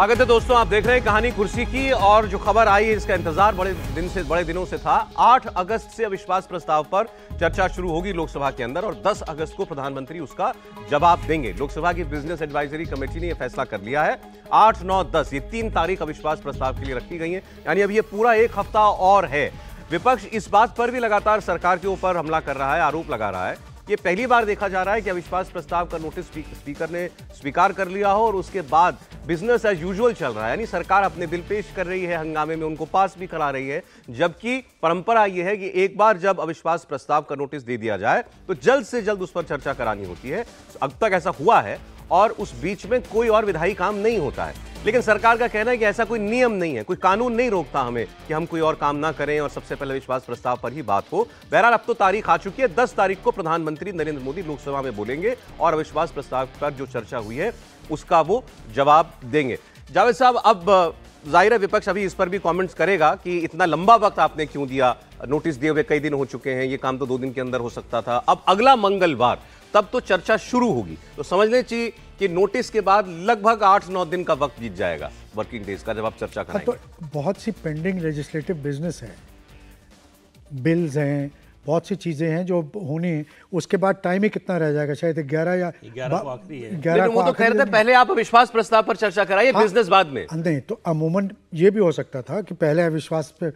स्वागत है दोस्तों आप देख रहे हैं कहानी कुर्सी की और जो खबर आई है इसका इंतजार बड़े दिन से बड़े दिनों से था 8 अगस्त से अविश्वास प्रस्ताव पर चर्चा शुरू होगी लोकसभा के अंदर और 10 अगस्त को प्रधानमंत्री उसका जवाब देंगे लोकसभा की बिजनेस एडवाइजरी कमेटी ने यह फैसला कर लिया है आठ नौ दस ये तीन तारीख अविश्वास प्रस्ताव के लिए रखी गई है यानी अब ये पूरा एक हफ्ता और है विपक्ष इस बात पर भी लगातार सरकार के ऊपर हमला कर रहा है आरोप लगा रहा है ये पहली बार देखा जा रहा है कि अविश्वास प्रस्ताव का नोटिस स्पीकर ने स्वीकार कर लिया हो और उसके बाद बिजनेस एज यूजुअल चल रहा है यानी सरकार अपने बिल पेश कर रही है हंगामे में उनको पास भी करा रही है जबकि परंपरा यह है कि एक बार जब अविश्वास प्रस्ताव का नोटिस दे दिया जाए तो जल्द से जल्द उस पर चर्चा करानी होती है अब तक ऐसा हुआ है और उस बीच में कोई और विधायी काम नहीं होता है लेकिन सरकार का कहना है कि ऐसा कोई नियम नहीं है कोई कानून नहीं रोकता हमें कि हम कोई और काम ना करें और सबसे पहले विश्वास प्रस्ताव पर ही बात हो बहरहाल अब तो तारीख आ चुकी है दस तारीख को प्रधानमंत्री नरेंद्र मोदी लोकसभा में बोलेंगे और अविश्वास प्रस्ताव पर जो चर्चा हुई है उसका वो जवाब देंगे जावेद साहब अब जाहिर है विपक्ष अभी इस पर भी कमेंट्स करेगा कि इतना लंबा वक्त आपने क्यों दिया नोटिस दिए हुए कई दिन हो चुके हैं ये काम तो दो दिन के अंदर हो सकता था अब अगला मंगलवार तब तो चर्चा शुरू होगी तो समझ लें चाहिए कि नोटिस के बाद लगभग आठ नौ दिन का वक्त बीत जाएगा वर्किंग डेज का जब आप चर्चा करें हाँ, तो बहुत सी पेंडिंग लेजिस्लेटिव बिजनेस है बिल्स हैं बहुत सी चीज़ें हैं जो होनी उसके बाद टाइम ही कितना रह जाएगा शायद ग्यारह या ग्यारह वो तो कह रहे थे पहले आप अविश्वास प्रस्ताव पर चर्चा कराइए बिजनेस हाँ। बाद में नहीं तो अमूमन ये भी हो सकता था कि पहले अविश्वास पे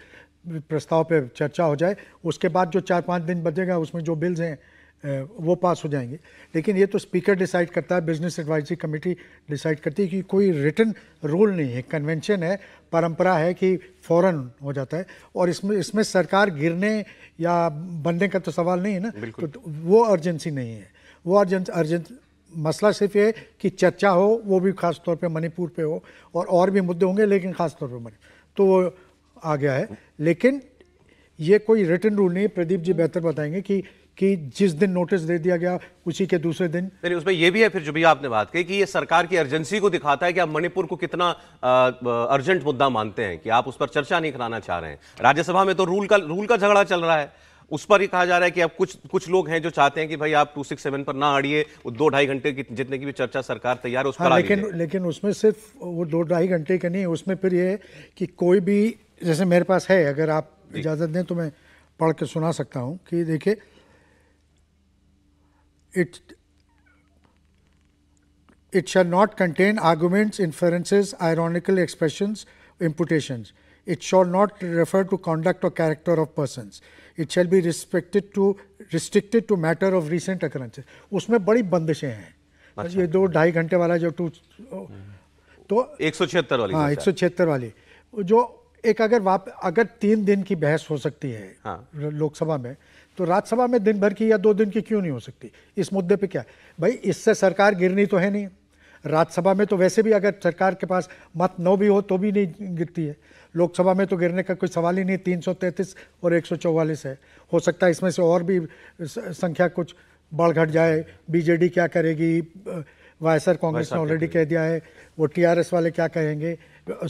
प्रस्ताव पे चर्चा हो जाए उसके बाद जो चार पांच दिन बचेगा उसमें जो बिल्स हैं वो पास हो जाएंगे लेकिन ये तो स्पीकर डिसाइड करता है बिजनेस एडवाइजरी कमेटी डिसाइड करती है कि कोई रिटर्न रूल नहीं है कन्वेंशन है परंपरा है कि फ़ौरन हो जाता है और इसमें इसमें सरकार गिरने या बनने का तो सवाल नहीं है ना तो, तो वो अर्जेंसी नहीं है वो अर्जेंस अर्जेंस मसला सिर्फ ये कि चर्चा हो वो भी खास तौर पे मणिपुर पे हो और और भी मुद्दे होंगे लेकिन खास तौर पे मणिपुर तो वो आ गया है लेकिन ये कोई रिटर्न रूल नहीं प्रदीप जी बेहतर बताएंगे कि कि जिस दिन नोटिस दे दिया गया उसी के दूसरे दिन उसमें यह भी है फिर जो भी आपने बात कही कि ये सरकार की अर्जेंसी को दिखाता है कि आप मणिपुर को कितना अर्जेंट मुद्दा मानते हैं कि आप उस पर चर्चा नहीं कराना चाह रहे हैं राज्यसभा में तो रूल का रूल का झगड़ा चल रहा है उस पर ही कहा जा रहा है कि अब कुछ कुछ लोग हैं जो चाहते हैं कि भाई आप 267 पर ना अड़िए दो ढाई घंटे की जितने की भी चर्चा सरकार तैयार है उस पर हाँ, लेकिन लेकिन उसमें सिर्फ वो दो ढाई घंटे के नहीं उसमें फिर ये कि कोई भी जैसे मेरे पास है अगर आप इजाज़त दें तो मैं पढ़ के सुना सकता हूँ कि देखिए it it shall not contain arguments, inferences, ironical expressions, imputations. It shall not refer to conduct or character of persons. It shall be respected to restricted to matter of recent occurrences. usme badi bandishe hain ye do 2.5 ghante wala jo to to 176 wali ha 176 wali jo ek agar agar 3 din ki अगर ho sakti hai ha lok sabha mein तो राज्यसभा में दिन भर की या दो दिन की क्यों नहीं हो सकती इस मुद्दे पे क्या है भाई इससे सरकार गिरनी तो है नहीं राज्यसभा में तो वैसे भी अगर सरकार के पास मत नौ भी हो तो भी नहीं गिरती है लोकसभा में तो गिरने का कोई सवाल ही नहीं तीन और एक है हो सकता है इसमें से और भी संख्या कुछ बढ़ घट जाए बीजेडी क्या करेगी वाई कांग्रेस ने ऑलरेडी कह दिया है वो टीआरएस वाले क्या कहेंगे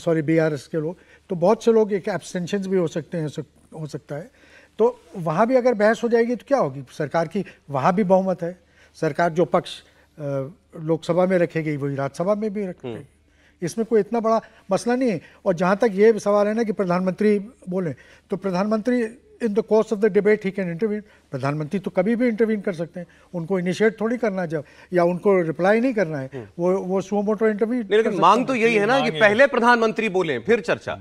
सॉरी बीआरएस के लोग तो बहुत से लोग एक एब्सटेंशन भी हो सकते हैं हो सकता है तो वहाँ भी अगर बहस हो जाएगी तो क्या होगी सरकार की वहाँ भी बहुमत है सरकार जो पक्ष लोकसभा में रखेगी वही राज्यसभा में भी रखेगी हम्म। इसमें कोई इतना बड़ा मसला नहीं है और जहाँ तक ये सवाल है ना कि प्रधानमंत्री बोले तो प्रधानमंत्री in the course of the debate he can intervene प्रधानमंत्री तो कभी भी इंटरवीन कर सकते हैं उनको इनिशिएट थोड़ी करना जब या उनको रिप्लाई नहीं करना है हम्म। वो वो सुमोटो इंटरव्यू लेकिन मांग तो यही है ना कि पहले प्रधानमंत्री बोले फिर चर्चा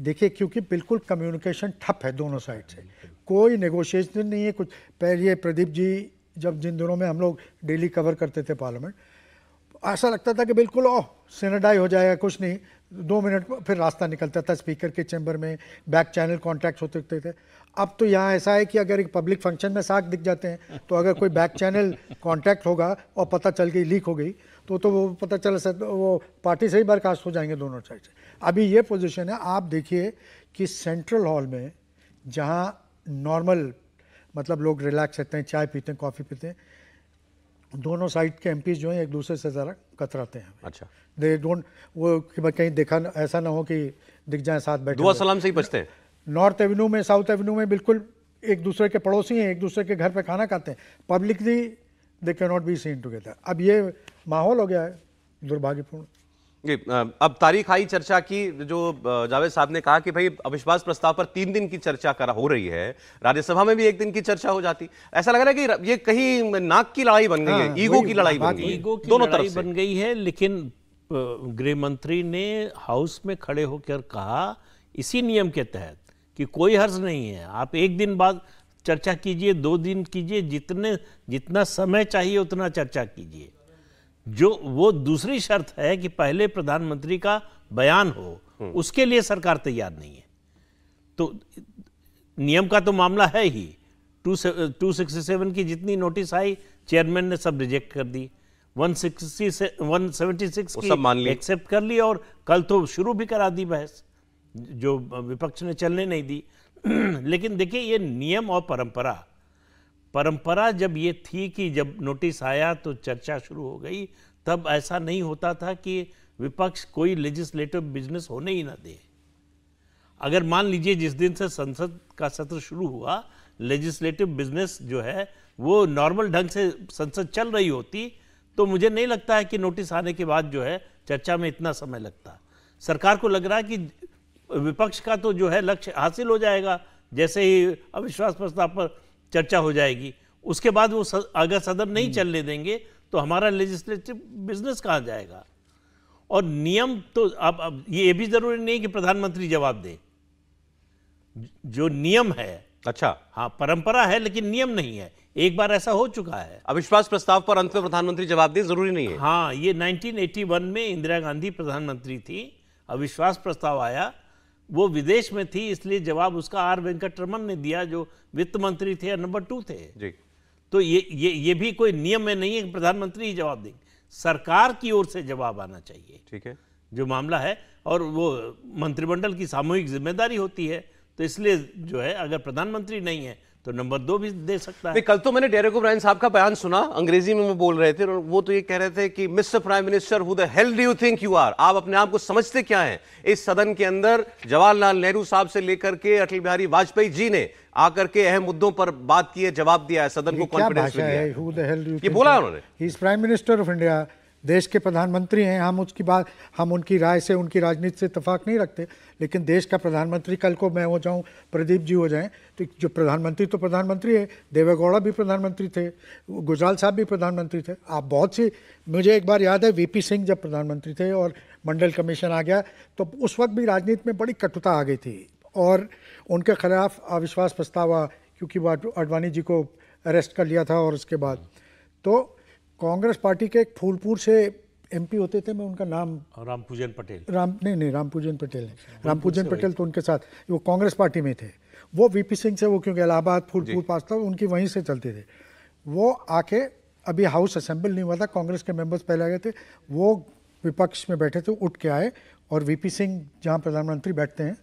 देखिए क्योंकि बिल्कुल कम्युनिकेशन ठप है दोनों साइड से कोई नेगोशिएशन नहीं है कुछ पहले ये प्रदीप जी जब जिन दिनों में हम लोग डेली कवर करते थे पार्लियामेंट ऐसा लगता था कि बिल्कुल ओह सेनेडाई हो जाएगा कुछ नहीं दो मिनट फिर रास्ता निकलता था स्पीकर के चैम्बर में बैक चैनल कॉन्टैक्ट होते थे अब तो यहाँ ऐसा है कि अगर एक पब्लिक फंक्शन में साग दिख जाते हैं तो अगर कोई बैक चैनल कॉन्टैक्ट होगा और पता चल गई लीक हो गई तो तो वो पता चल सकता वो पार्टी से ही बर्खास्त हो जाएंगे दोनों साइड से अभी ये पोजीशन है आप देखिए कि सेंट्रल हॉल में जहाँ नॉर्मल मतलब लोग रिलैक्स रहते हैं चाय पीते हैं कॉफ़ी पीते हैं दोनों साइड के एम जो हैं एक दूसरे से ज़रा कतराते हैं अच्छा दे डोंट वो कि कहीं देखा ऐसा ना हो कि दिख जाए साथ बैठे दुआ सलाम से ही बचते हैं नॉर्थ एवेन्यू में साउथ एवेन्यू में बिल्कुल एक दूसरे के पड़ोसी हैं एक दूसरे के घर पे खाना खाते हैं publicly they can not be seen together अब ये माहौल हो गया है दुर्भाग्यपूर्ण अब तारीख आई चर्चा की जो जावेद साहब ने कहा कि भाई अविश्वास प्रस्ताव पर तीन दिन की चर्चा करा हो रही है राज्यसभा में भी एक दिन की चर्चा हो जाती ऐसा लग रहा है कि ये कहीं नाक की लड़ाई बन गई है हाँ, ईगो की लड़ाई बन गई ईगो की दोनों तरफ बन गई है लेकिन गृह मंत्री ने हाउस में खड़े होकर कहा इसी नियम के तहत कि कोई हर्ज नहीं है आप एक दिन बाद चर्चा कीजिए दो दिन कीजिए जितने जितना समय चाहिए उतना चर्चा कीजिए जो वो दूसरी शर्त है कि पहले प्रधानमंत्री का बयान हो हम्म। उसके लिए सरकार तैयार नहीं है तो नियम का तो मामला है ही टू टू सिक्सटी सेवन की जितनी नोटिस आई चेयरमैन ने सब रिजेक्ट कर दी वन सिक्सटी से वन सेवेंटी सिक्स की मान ली एक्सेप्ट कर ली और कल तो शुरू भी करा दी बहस जो विपक्ष ने चलने नहीं दी लेकिन देखिए ये नियम और परंपरा परंपरा जब ये थी कि जब नोटिस आया तो चर्चा शुरू हो गई तब ऐसा नहीं होता था कि विपक्ष कोई लेजिस्लेटिव बिजनेस होने ही ना दे अगर मान लीजिए जिस दिन से संसद का सत्र शुरू हुआ लेजिस्लेटिव बिजनेस जो है वो नॉर्मल ढंग से संसद चल रही होती तो मुझे नहीं लगता है कि नोटिस आने के बाद जो है चर्चा में इतना समय लगता सरकार को लग रहा है कि विपक्ष का तो जो है लक्ष्य हासिल हो जाएगा जैसे ही अविश्वास प्रस्ताव पर चर्चा हो जाएगी उसके बाद वो अगर सदन नहीं हम्म। चलने देंगे तो हमारा लेजिस्लेटिव बिजनेस कहाँ जाएगा और नियम तो अब अब ये भी जरूरी नहीं कि प्रधानमंत्री जवाब दे जो नियम है अच्छा हाँ परंपरा है लेकिन नियम नहीं है एक बार ऐसा हो चुका है अविश्वास प्रस्ताव पर अंत में प्रधानमंत्री जवाब दे जरूरी नहीं है हाँ ये 1981 में इंदिरा गांधी प्रधानमंत्री थी अविश्वास प्रस्ताव आया वो विदेश में थी इसलिए जवाब उसका आर वेंकट रमन ने दिया जो वित्त मंत्री थे या नंबर टू थे जी तो ये ये ये भी कोई नियम में नहीं है कि प्रधानमंत्री ही जवाब देंगे सरकार की ओर से जवाब आना चाहिए ठीक है जो मामला है और वो मंत्रिमंडल की सामूहिक जिम्मेदारी होती है तो इसलिए जो है अगर प्रधानमंत्री नहीं है तो नंबर दो भी दे सकता है कल तो मैंने डेरेक ब्रायन साहब का बयान सुना अंग्रेजी में वो बोल रहे थे और वो तो ये कह रहे थे कि mister prime minister who the hell do you think you are आप अपने आप को समझते क्या हैं इस सदन के अंदर जवाहरलाल नेहरू साहब से लेकर के अटल बिहारी वाजपेयी जी ने आकर के अहम मुद्दों पर बात की है जवाब दिया है सदन को कॉन्फिडेंस दिया है ये बोला उन्होंने he is prime minister of India देश के प्रधानमंत्री हैं हम उसकी बात हम उनकी राय से उनकी राजनीति से इतफाक़ नहीं रखते लेकिन देश का प्रधानमंत्री कल को मैं हो जाऊं प्रदीप जी हो जाएं तो जो प्रधानमंत्री तो प्रधानमंत्री है देवेगौड़ा भी प्रधानमंत्री थे गुजराल साहब भी प्रधानमंत्री थे आप बहुत सी मुझे एक बार याद है वी सिंह जब प्रधानमंत्री थे और मंडल कमीशन आ गया तो उस वक्त भी राजनीति में बड़ी कटुता आ गई थी और उनके खिलाफ अविश्वास प्रस्ताव क्योंकि वो अडवाणी जी को अरेस्ट कर लिया था और उसके बाद तो कांग्रेस पार्टी के एक फूलपुर से एमपी होते थे मैं उनका नाम रामपूजन पटेल राम नहीं नहीं रामपूजन पटेल है रामपूजन पटेल तो उनके साथ वो कांग्रेस पार्टी में थे वो वीपी सिंह से वो क्योंकि इलाहाबाद फूलपुर पास था उनकी वहीं से चलते थे वो आके अभी हाउस असेंबल नहीं हुआ था कांग्रेस के मेंबर्स पहले आ गए थे वो विपक्ष में बैठे थे उठ के आए और वीपी सिंह जहाँ प्रधानमंत्री बैठते हैं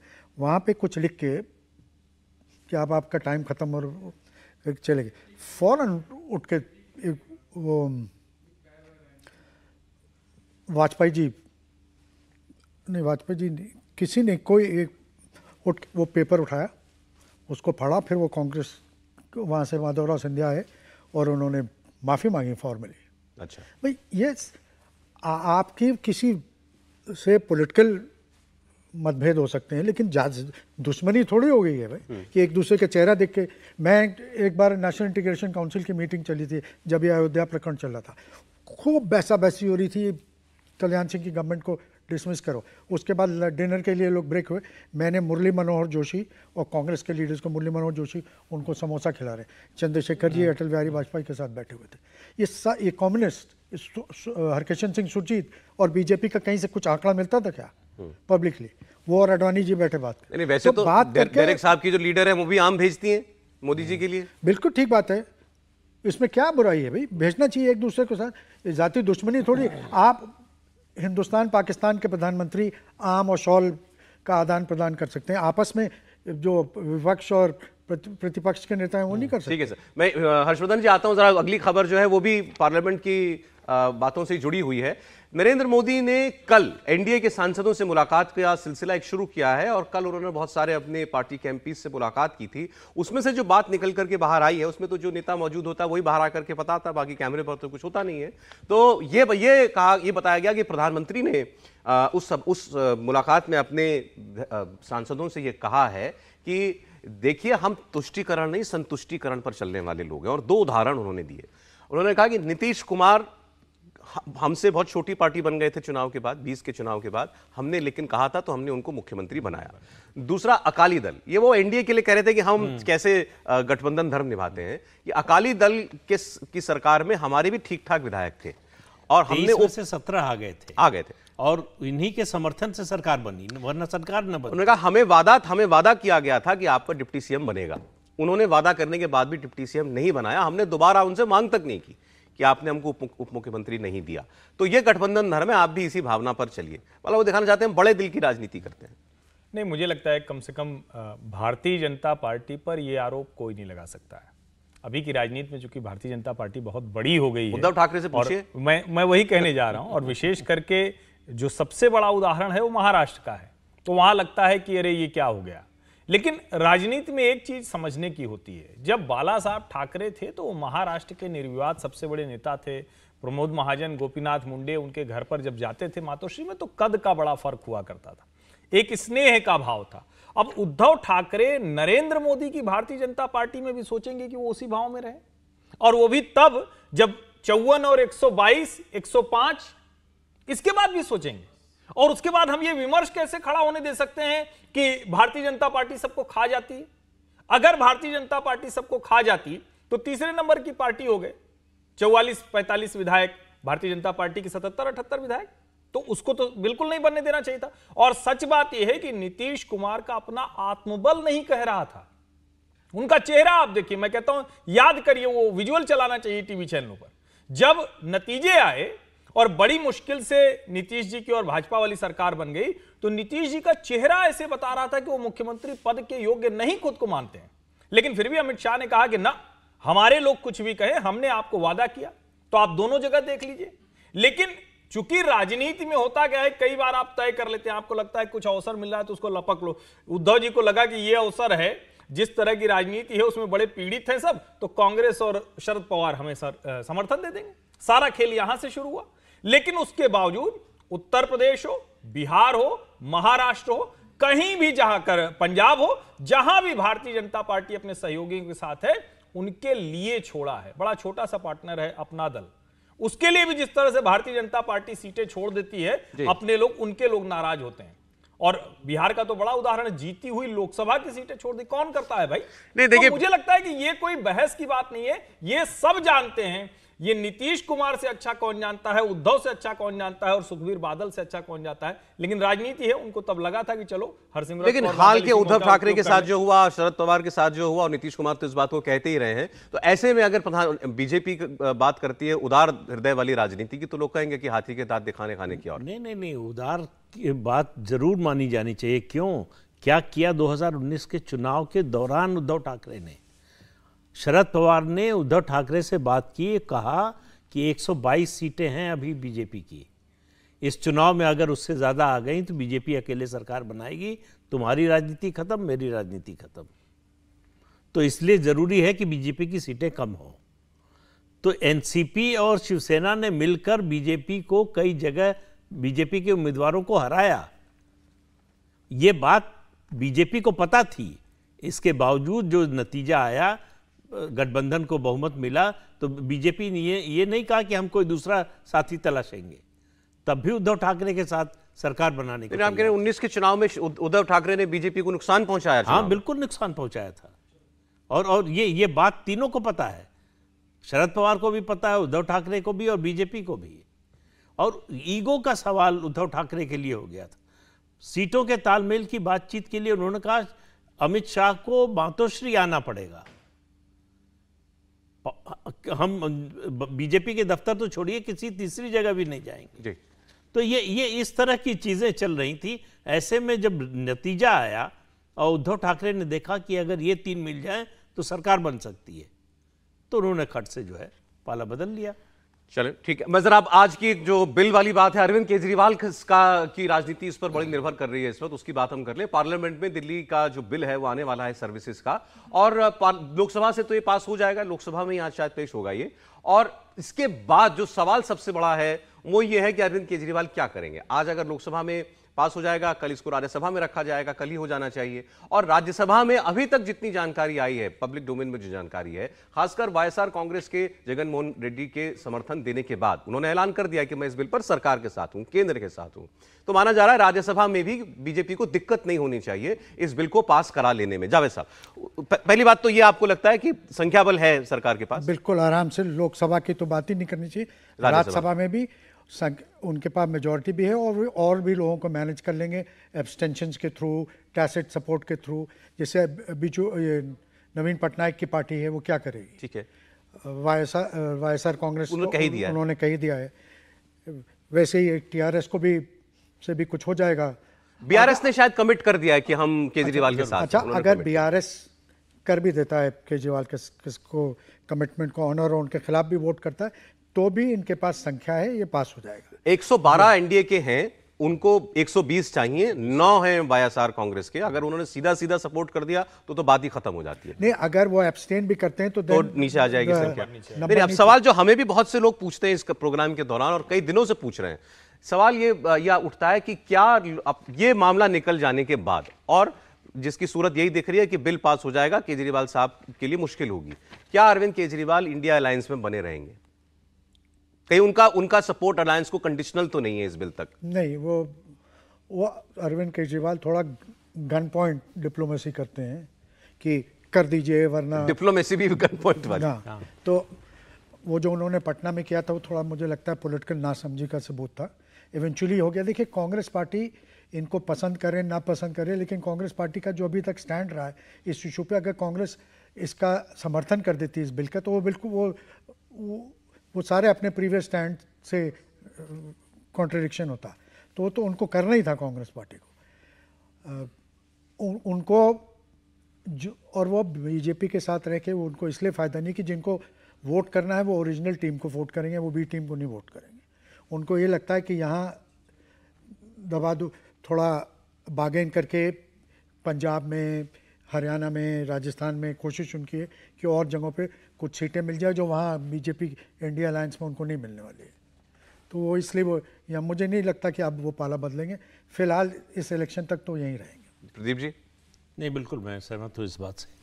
वहाँ पे कुछ लिख के कि आप आपका टाइम ख़त्म और चले गए फ़ौरन उठ के वो वाजपेयी जी नहीं वाजपेयी जी नहीं किसी ने कोई एक उठ वो पेपर उठाया उसको पढ़ा फिर वो कांग्रेस वहाँ से माधवराव सिंधिया आए और उन्होंने माफ़ी मांगी फॉर्मली अच्छा भाई ये आपकी किसी से पॉलिटिकल मतभेद हो सकते हैं लेकिन दुश्मनी थोड़ी हो गई है भाई कि एक दूसरे का चेहरा देख के मैं एक बार नेशनल इंटीग्रेशन काउंसिल की मीटिंग चली थी जब ये अयोध्या प्रकरण चल रहा था खूब बैसा बैसी हो रही थी कल्याण सिंह की गवर्नमेंट को डिसमिस करो उसके बाद डिनर के लिए लोग ब्रेक हुए मैंने मुरली मनोहर जोशी और कांग्रेस के लीडर्स को मुरली मनोहर जोशी उनको समोसा खिला रहे चंद्रशेखर जी हाँ। अटल बिहारी वाजपेयी के साथ बैठे हुए थे ये सा ये कम्युनिस्ट हरकिशन सिंह सुरजीत और बीजेपी का कहीं से कुछ आंकड़ा मिलता था क्या पब्लिकली वो और अडवाणी जी बैठे बात नहीं वैसे तो, तो बात डायरेक्ट साहब की जो लीडर है वो भी आम भेजती हैं मोदी जी के लिए बिल्कुल ठीक बात है इसमें क्या बुराई है भाई भेजना चाहिए एक दूसरे के साथ जाति दुश्मनी थोड़ी आप हिंदुस्तान पाकिस्तान के प्रधानमंत्री आम और शॉल का आदान प्रदान कर सकते हैं आपस में जो विपक्ष और प्रतिपक्ष के नेता हैं वो नहीं कर सकते ठीक है सर मैं हर्षवर्धन जी आता हूँ जरा अगली खबर जो है वो भी पार्लियामेंट की बातों से जुड़ी हुई है नरेंद्र मोदी ने कल एनडीए के सांसदों से मुलाकात का सिलसिला एक शुरू किया है और कल उन्होंने बहुत सारे अपने पार्टी के एमपी से मुलाकात की थी उसमें से जो बात निकल करके बाहर आई है उसमें तो जो नेता मौजूद होता है वही बाहर आकर के पता था बाकी कैमरे पर तो कुछ होता नहीं है तो ये ये कहा ये बताया गया कि प्रधानमंत्री ने आ, उस सब उस मुलाकात में अपने आ, सांसदों से ये कहा है कि देखिए हम तुष्टिकरण नहीं संतुष्टिकरण पर चलने वाले लोग हैं और दो उदाहरण उन्होंने दिए उन्होंने कहा कि नीतीश कुमार हमसे बहुत छोटी पार्टी बन गए थे चुनाव के बाद बीस के चुनाव के बाद हमने लेकिन कहा था तो हमने उनको मुख्यमंत्री बनाया दूसरा अकाली दल ये वो एनडीए के लिए कह रहे थे कि हम हम्म। कैसे गठबंधन धर्म निभाते हैं कि अकाली दल के की सरकार में हमारे भी ठीक ठाक विधायक थे और हमने उससे सत्रह आ गए थे आ गए थे और इन्हीं के समर्थन से सरकार बनी वरना सरकार न बनी उन्होंने कहा हमें वादा हमें वादा किया गया था कि आपका डिप्टी सीएम बनेगा उन्होंने वादा करने के बाद भी डिप्टी सीएम नहीं बनाया हमने दोबारा उनसे मांग तक नहीं की कि आपने हमको उप मुख्यमंत्री नहीं दिया तो ये गठबंधन धर्म है आप भी इसी भावना पर चलिए मतलब वो दिखाना चाहते हैं बड़े दिल की राजनीति करते हैं नहीं मुझे लगता है कम से कम भारतीय जनता पार्टी पर यह आरोप कोई नहीं लगा सकता है अभी की राजनीति में चूंकि भारतीय जनता पार्टी बहुत बड़ी हो गई है उद्धव ठाकरे से पूछिए मैं मैं वही कहने जा रहा हूं और विशेष करके जो सबसे बड़ा उदाहरण है वो महाराष्ट्र का है तो वहां लगता है कि अरे ये क्या हो गया लेकिन राजनीति में एक चीज समझने की होती है जब बाला साहब ठाकरे थे तो वो महाराष्ट्र के निर्विवाद सबसे बड़े नेता थे प्रमोद महाजन गोपीनाथ मुंडे उनके घर पर जब जाते थे मातोश्री में तो कद का बड़ा फर्क हुआ करता था एक स्नेह का भाव था अब उद्धव ठाकरे नरेंद्र मोदी की भारतीय जनता पार्टी में भी सोचेंगे कि वो उसी भाव में रहे और वो भी तब जब चौवन और 122, 105 इसके बाद भी सोचेंगे और उसके बाद हम ये विमर्श कैसे खड़ा होने दे सकते हैं कि भारतीय जनता पार्टी सबको खा जाती है अगर भारतीय जनता पार्टी सबको खा जाती तो तीसरे नंबर की पार्टी हो गए चौवालीस पैंतालीस विधायक भारतीय जनता पार्टी के सतहत्तर अठहत्तर विधायक तो उसको तो बिल्कुल नहीं बनने देना चाहिए था और सच बात यह है कि नीतीश कुमार का अपना आत्मबल नहीं कह रहा था उनका चेहरा आप देखिए मैं कहता हूं याद करिए वो विजुअल चलाना चाहिए टीवी चैनलों पर जब नतीजे आए और बड़ी मुश्किल से नीतीश जी की और भाजपा वाली सरकार बन गई तो नीतीश जी का चेहरा ऐसे बता रहा था कि वो मुख्यमंत्री पद के योग्य नहीं खुद को मानते हैं लेकिन फिर भी अमित शाह ने कहा कि ना हमारे लोग कुछ भी कहें हमने आपको वादा किया तो आप दोनों जगह देख लीजिए लेकिन चूंकि राजनीति में होता क्या है कई बार आप तय कर लेते हैं आपको लगता है कुछ अवसर मिल रहा है तो उसको लपक लो उद्धव जी को लगा कि यह अवसर है जिस तरह की राजनीति है उसमें बड़े पीड़ित हैं सब तो कांग्रेस और शरद पवार हमें सर समर्थन दे देंगे सारा खेल यहां से शुरू हुआ लेकिन उसके बावजूद उत्तर प्रदेश हो बिहार हो महाराष्ट्र हो कहीं भी जहां कर पंजाब हो जहां भी भारतीय जनता पार्टी अपने सहयोगियों के साथ है उनके लिए छोड़ा है बड़ा छोटा सा पार्टनर है अपना दल उसके लिए भी जिस तरह से भारतीय जनता पार्टी सीटें छोड़ देती है अपने लोग उनके लोग नाराज होते हैं और बिहार का तो बड़ा उदाहरण जीती हुई लोकसभा की सीटें छोड़ दी कौन करता है भाई नहीं देखिए तो मुझे लगता है कि ये कोई बहस की बात नहीं है ये सब जानते हैं ये नीतीश कुमार से अच्छा कौन जानता है उद्धव से अच्छा कौन जानता है और सुखबीर बादल से अच्छा कौन जाता है लेकिन राजनीति है उनको तब लगा था कि चलो हरसिमरत लेकिन हाल के उद्धव ठाकरे के साथ जो हुआ शरद पवार के साथ जो हुआ और नीतीश कुमार तो इस बात को कहते ही रहे हैं तो ऐसे में अगर प्रधान बीजेपी बात करती है उदार हृदय वाली राजनीति की तो लोग कहेंगे कि हाथी के दांत दिखाने खाने की और नहीं नहीं नहीं उदार की बात जरूर मानी जानी चाहिए क्यों क्या किया 2019 के चुनाव के दौरान उद्धव ठाकरे ने शरद पवार ने उद्धव ठाकरे से बात की कहा कि 122 सीटें हैं अभी बीजेपी की इस चुनाव में अगर उससे ज़्यादा आ गई तो बीजेपी अकेले सरकार बनाएगी तुम्हारी राजनीति खत्म मेरी राजनीति खत्म तो इसलिए ज़रूरी है कि बीजेपी की सीटें कम हो तो एनसीपी और शिवसेना ने मिलकर बीजेपी को कई जगह बीजेपी के उम्मीदवारों को हराया ये बात बीजेपी को पता थी इसके बावजूद जो नतीजा आया गठबंधन को बहुमत मिला तो बीजेपी ने ये, नहीं कहा कि हम कोई दूसरा साथी तलाशेंगे तब भी उद्धव ठाकरे के साथ सरकार बनाने के आप कह रहे हैं उन्नीस के चुनाव में उद्धव ठाकरे ने बीजेपी को नुकसान पहुंचाया हाँ बिल्कुल नुकसान पहुंचाया था और और ये ये बात तीनों को पता है शरद पवार को भी पता है उद्धव ठाकरे को भी और बीजेपी को भी और ईगो का सवाल उद्धव ठाकरे के लिए हो गया था सीटों के तालमेल की बातचीत के लिए उन्होंने कहा अमित शाह को मातोश्री आना पड़ेगा हम बीजेपी के दफ्तर तो छोड़िए किसी तीसरी जगह भी नहीं जाएंगे जी तो ये ये इस तरह की चीज़ें चल रही थी ऐसे में जब नतीजा आया और उद्धव ठाकरे ने देखा कि अगर ये तीन मिल जाए तो सरकार बन सकती है तो उन्होंने खट से जो है पाला बदल लिया चलो ठीक है मैं जरा आज की जो बिल वाली बात है अरविंद केजरीवाल का की राजनीति इस पर बड़ी निर्भर कर रही है इस वक्त उसकी बात हम कर ले पार्लियामेंट में दिल्ली का जो बिल है वो आने वाला है सर्विसेज का और लोकसभा से तो ये पास हो जाएगा लोकसभा में आज शायद पेश होगा ये और इसके बाद जो सवाल सबसे बड़ा है वो ये है कि अरविंद केजरीवाल क्या करेंगे आज अगर लोकसभा में पास हो जाएगा कल इसको राज्यसभा में रखा जाएगा कल ही हो जाना चाहिए और राज्यसभा में अभी तक जितनी जानकारी आई है पब्लिक डोमेन में जो जानकारी है खासकर वाईएसआर कांग्रेस के जगनमोहन रेड्डी के समर्थन देने के बाद उन्होंने ऐलान कर दिया कि मैं इस बिल पर सरकार के साथ हूं केंद्र के साथ हूं तो माना जा रहा है राज्यसभा में भी बीजेपी को दिक्कत नहीं होनी चाहिए इस बिल को पास करा लेने में जावेद साहब पहली बात तो यह आपको लगता है कि संख्या बल है सरकार के पास बिल्कुल आराम से लोकसभा की तो बात ही नहीं करनी चाहिए राज्यसभा में भी उनके पास मेजॉरिटी भी है और और भी लोगों को मैनेज कर लेंगे एब्सटेंशन के थ्रू टैसेट सपोर्ट के थ्रू जैसे बीजू नवीन पटनायक की पार्टी है वो क्या करेगी ठीक है वाई एस आर कांग्रेस उन्होंने कही दिया उन्होंने कही दिया है वैसे ही टीआरएस को भी से भी कुछ हो जाएगा बीआरएस ने शायद कमिट कर दिया है कि हम अच्छा, केजरीवाल अच्छा, के साथ अच्छा अगर बीआरएस कर भी देता है केजरीवाल के किसको कमिटमेंट को ऑनर और उनके खिलाफ भी वोट करता है तो भी इनके पास संख्या है ये पास हो जाएगा 112 एनडीए के हैं उनको 120 चाहिए नौ हैं वाईएसआर कांग्रेस के अगर उन्होंने सीधा सीधा सपोर्ट कर दिया तो तो बात ही खत्म हो जाती है नहीं अगर वो एब्सटेन भी करते हैं तो, तो नीचे आ जाएगी संख्या नहीं अब सवाल जो हमें भी बहुत से लोग पूछते हैं इस प्रोग्राम के दौरान और कई दिनों से पूछ रहे हैं सवाल ये या उठता है कि क्या ये मामला निकल जाने के बाद और जिसकी सूरत यही दिख रही है कि बिल पास हो जाएगा केजरीवाल साहब के लिए मुश्किल होगी क्या अरविंद केजरीवाल इंडिया अलायंस में बने रहेंगे कहीं उनका उनका सपोर्ट अलायंस को कंडीशनल तो नहीं है इस बिल तक नहीं वो वो अरविंद केजरीवाल थोड़ा गन पॉइंट डिप्लोमेसी करते हैं कि कर दीजिए वरना डिप्लोमेसी भी गन पॉइंट वाली हाँ। तो वो जो उन्होंने पटना में किया था वो थोड़ा मुझे लगता है पोलिटिकल नासमझी का सबूत था इवेंचुअली हो गया देखिए कांग्रेस पार्टी इनको पसंद करें ना पसंद करें लेकिन कांग्रेस पार्टी का जो अभी तक स्टैंड रहा है इस इशू पर अगर कांग्रेस इसका समर्थन कर देती है इस बिल का तो वो बिल्कुल वो वो सारे अपने प्रीवियस स्टैंड से कॉन्ट्रडिक्शन होता तो तो उनको करना ही था कांग्रेस पार्टी को उ, उनको जो और वो बीजेपी के साथ रह के वो उनको इसलिए फ़ायदा नहीं कि जिनको वोट करना है वो ओरिजिनल टीम को वोट करेंगे वो बी टीम को नहीं वोट करेंगे उनको ये लगता है कि यहाँ दबा दो थोड़ा बागेन करके पंजाब में हरियाणा में राजस्थान में कोशिश उनकी है कि और जगहों पे कुछ सीटें मिल जाए जो वहाँ बीजेपी इंडिया अलायंस में उनको नहीं मिलने वाली है तो वो इसलिए वो या मुझे नहीं लगता कि अब वो पाला बदलेंगे फिलहाल इस इलेक्शन तक तो यहीं रहेंगे प्रदीप जी नहीं बिल्कुल मैं सहमत हूँ इस बात से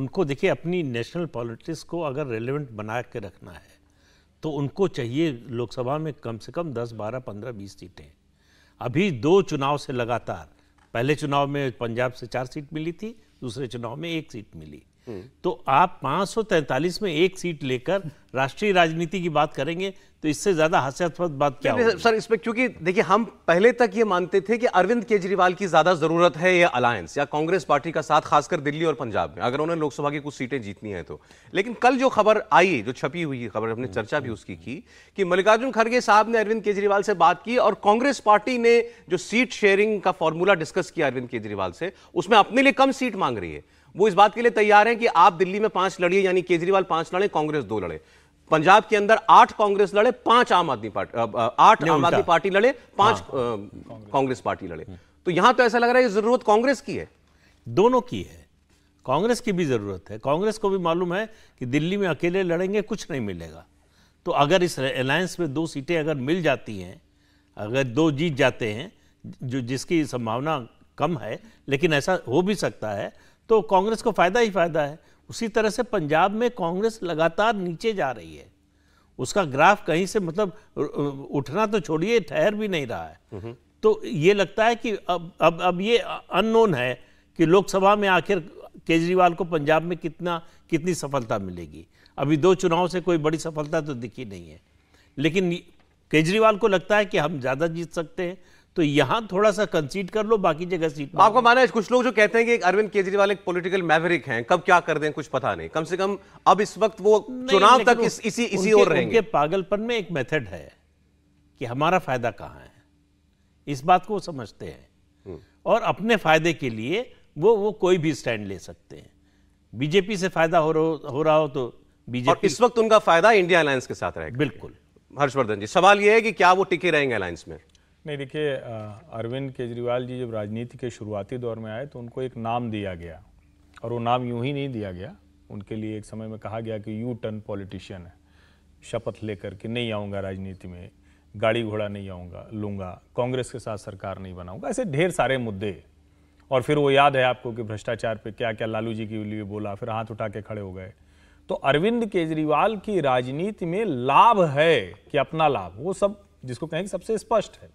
उनको देखिए अपनी नेशनल पॉलिटिक्स को अगर रेलिवेंट बना के रखना है तो उनको चाहिए लोकसभा में कम से कम दस बारह पंद्रह बीस सीटें अभी दो चुनाव से लगातार पहले चुनाव में पंजाब से चार सीट मिली थी दूसरे चुनाव में एक सीट मिली तो आप पांच में एक सीट लेकर राष्ट्रीय राजनीति की बात करेंगे तो इससे ज्यादा हास्यास्पद बात क्या होगी सर इसमें क्योंकि देखिए हम पहले तक ये मानते थे कि अरविंद केजरीवाल की ज्यादा जरूरत है ये अलायंस या कांग्रेस पार्टी का साथ खासकर दिल्ली और पंजाब में अगर उन्हें लोकसभा की कुछ सीटें जीतनी है तो लेकिन कल जो खबर आई जो छपी हुई खबर हमने चर्चा भी उसकी की कि मल्लिकार्जुन खड़गे साहब ने अरविंद केजरीवाल से बात की और कांग्रेस पार्टी ने जो सीट शेयरिंग का फॉर्मूला डिस्कस किया अरविंद केजरीवाल से उसमें अपने लिए कम सीट मांग रही है वो इस बात के लिए तैयार हैं कि आप दिल्ली में पांच लड़िए यानी केजरीवाल पांच लड़े कांग्रेस दो लड़े पंजाब के अंदर आठ कांग्रेस लड़े पांच आम आदमी पार्टी आठ आम आदमी पार्टी लड़े पांच हाँ। कांग्रेस पार्टी लड़े तो यहां तो ऐसा लग रहा है जरूरत कांग्रेस की है दोनों की है कांग्रेस की भी जरूरत है कांग्रेस को भी मालूम है कि दिल्ली में अकेले लड़ेंगे कुछ नहीं मिलेगा तो अगर इस अलायंस में दो सीटें अगर मिल जाती हैं अगर दो जीत जाते हैं जो जिसकी संभावना कम है लेकिन ऐसा हो भी सकता है तो कांग्रेस को फ़ायदा ही फ़ायदा है उसी तरह से पंजाब में कांग्रेस लगातार नीचे जा रही है उसका ग्राफ कहीं से मतलब उठना तो छोड़िए ठहर भी नहीं रहा है तो ये लगता है कि अब अब अब ये अननोन है कि लोकसभा में आखिर केजरीवाल को पंजाब में कितना कितनी सफलता मिलेगी अभी दो चुनाव से कोई बड़ी सफलता तो दिखी नहीं है लेकिन केजरीवाल को लगता है कि हम ज़्यादा जीत सकते हैं तो यहां थोड़ा सा कंसीड कर लो बाकी जगह सीट आपको माना है कुछ लोग जो कहते हैं कि अरविंद केजरीवाल एक पॉलिटिकल मैवरिक हैं कब क्या कर दें कुछ पता नहीं कम से कम अब इस वक्त वो चुनाव तक इस, इसी इसी ओर रहेंगे पागलपन में एक मेथड है कि हमारा फायदा कहाँ है इस बात को समझते हैं हम्म। और अपने फायदे के लिए वो वो कोई भी स्टैंड ले सकते हैं बीजेपी से फायदा हो, हो रहा हो तो बीजेपी इस वक्त उनका फायदा इंडिया अलायंस के साथ रहेगा बिल्कुल हर्षवर्धन जी सवाल यह है कि क्या वो टिके रहेंगे अलायंस में नहीं देखिए अरविंद केजरीवाल जी जब राजनीति के शुरुआती दौर में आए तो उनको एक नाम दिया गया और वो नाम यूं ही नहीं दिया गया उनके लिए एक समय में कहा गया कि यू टर्न पॉलिटिशियन है शपथ लेकर के नहीं आऊँगा राजनीति में गाड़ी घोड़ा नहीं आऊँगा लूँगा कांग्रेस के साथ सरकार नहीं बनाऊँगा ऐसे ढेर सारे मुद्दे और फिर वो याद है आपको कि भ्रष्टाचार पे क्या क्या लालू जी के लिए बोला फिर हाथ उठा के खड़े हो गए तो अरविंद केजरीवाल की राजनीति में लाभ है कि अपना लाभ वो सब जिसको कहेंगे सबसे स्पष्ट है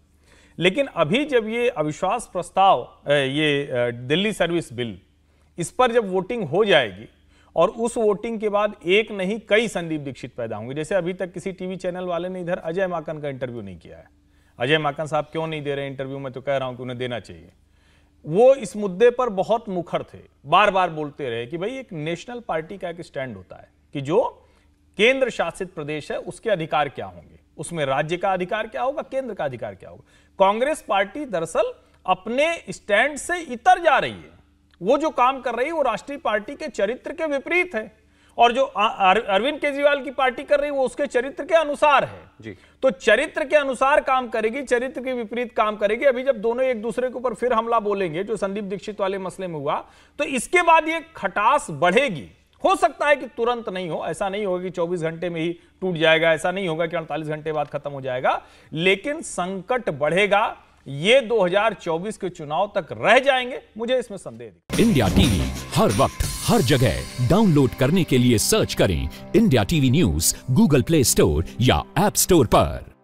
लेकिन अभी जब ये अविश्वास प्रस्ताव ये दिल्ली सर्विस बिल इस पर जब वोटिंग हो जाएगी और उस वोटिंग के बाद एक नहीं कई संदीप दीक्षित पैदा होंगे जैसे अभी तक किसी टीवी चैनल वाले ने इधर अजय माकन का इंटरव्यू नहीं किया है अजय माकन साहब क्यों नहीं दे रहे इंटरव्यू मैं तो कह रहा हूं कि उन्हें देना चाहिए वो इस मुद्दे पर बहुत मुखर थे बार बार बोलते रहे कि भाई एक नेशनल पार्टी का एक स्टैंड होता है कि जो केंद्र शासित प्रदेश है उसके अधिकार क्या होंगे उसमें राज्य का अधिकार क्या होगा केंद्र का अधिकार क्या होगा कांग्रेस पार्टी दरअसल अपने स्टैंड से इतर जा रही है वो जो काम कर रही है वो राष्ट्रीय पार्टी के चरित्र के विपरीत है और जो अरविंद केजरीवाल की पार्टी कर रही है वो उसके चरित्र के अनुसार है जी तो चरित्र के अनुसार काम करेगी चरित्र के विपरीत काम करेगी अभी जब दोनों एक दूसरे के ऊपर फिर हमला बोलेंगे जो संदीप दीक्षित वाले मसले में हुआ तो इसके बाद ये खटास बढ़ेगी हो सकता है कि तुरंत नहीं हो ऐसा नहीं होगा कि 24 घंटे में ही टूट जाएगा ऐसा नहीं होगा कि अड़तालीस घंटे बाद खत्म हो जाएगा लेकिन संकट बढ़ेगा ये 2024 के चुनाव तक रह जाएंगे मुझे इसमें संदेह इंडिया टीवी हर वक्त हर जगह डाउनलोड करने के लिए सर्च करें India TV news Google Play Store या एप स्टोर पर